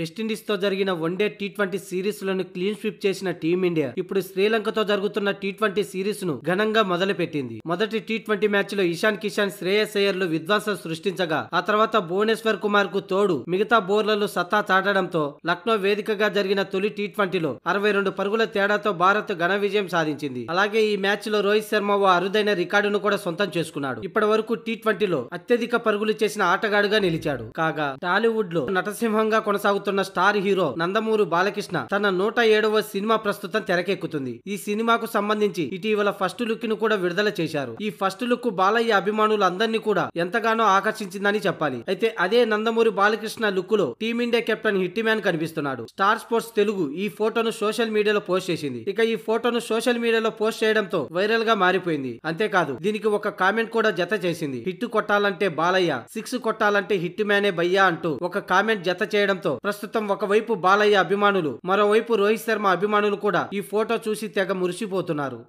వెస్టిండీస్తో జరిగిన one day T twenty సిరీస్లను clean sweep చేసిన టీమిండియా ఇప్పుడు శ్రీలంకతో జరుగుతున్న టీ ట్వంటీ సిరీస్ను ఘనంగా మొదలుపెట్టింది మొదటి టీ ట్వంటీ మ్యాచ్లో ఇషాన్ కిషాన్ శ్రేయస్ అయ్యర్లు విధ్వంసం సృష్టించగా ఆ తర్వాత భువనేశ్వర్ కుమార్ కు తోడు మిగతా బౌలర్లు సత్తా చాటడంతో లక్నో వేదికగా జరిగిన తొలి టీ ట్వంటీలో అరవై రెండు పరుగుల తేడాతో భారత్ ఘన విజయం సాధించింది అలాగే ఈ మ్యాచ్ లో రోహిత్ శర్మ ఓ అరుదైన రికార్డును కూడా సొంతం చేసుకున్నాడు ఇప్పటి వరకు టీ ట్వంటీలో అత్యధిక పరుగులు చేసిన ఆటగాడుగా నిలిచాడు కాగా టాలీవుడ్ లో నటసింహంగా కొనసాగుతున్న కొనసాగుతున్న స్టార్ హీరో నందమూరు బాలకృష్ణ తన నూట ఏడవ సినిమా ప్రస్తుతం తెరకెక్కుతుంది ఈ సినిమాకు సంబంధించి ఇటీవల ఫస్ట్ లుక్ ను కూడా విడుదల చేశారు ఈ ఫస్ట్ లుక్ బాలయ్య అభిమానులు అందరినీ కూడా ఎంతగానో ఆకర్షించిందని చెప్పాలి అయితే అదే నందమూరి బాలకృష్ణ లుక్ లో టీమిండియా కెప్టెన్ హిట్ మ్యాన్ కనిపిస్తున్నాడు స్టార్ స్పోర్ట్స్ తెలుగు ఈ ఫోటోను సోషల్ మీడియాలో పోస్ట్ చేసింది ఇక ఈ ఫోటోను సోషల్ మీడియాలో పోస్ట్ చేయడంతో వైరల్ గా మారిపోయింది అంతేకాదు దీనికి ఒక కామెంట్ కూడా జత చేసింది హిట్ కొట్టాలంటే బాలయ్య సిక్స్ కొట్టాలంటే హిట్ మ్యానే భయ్యా అంటూ ఒక కామెంట్ జత చేయడంతో ప్రస్తుతం ఒకవైపు బాలయ్య అభిమానులు మరోవైపు రోహిత్ శర్మ అభిమానులు కూడా ఈ ఫోటో చూసి తెగ మురిసిపోతున్నారు